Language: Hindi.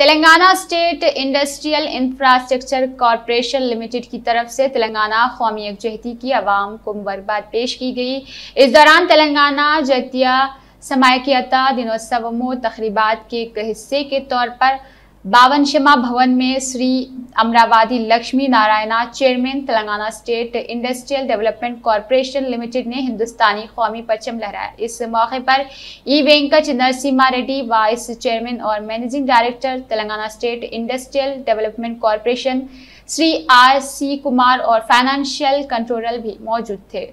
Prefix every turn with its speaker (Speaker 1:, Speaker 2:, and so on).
Speaker 1: Telangana state industrial infrastructure corporation limited की तरफ से तेलंगाना कौमी यकजहती की आवाम को मुबारकबाद पेश की गई इस दौरान तेलंगाना जतिया समायकियता दिनोत्सव तकरीबा के हिस्से के तौर पर बावन शमा भवन में Shri Amaravadi Lakshmi Narayana chairman Telangana state industrial development corporation limited ने हिंदुस्तानी कौमी परचम लहराया इस मौके पर E Venkat Narasimha Reddy vice chairman और managing director Telangana state industrial development corporation Shri R C Kumar और फाइनेंशियल कंट्रोलर भी मौजूद थे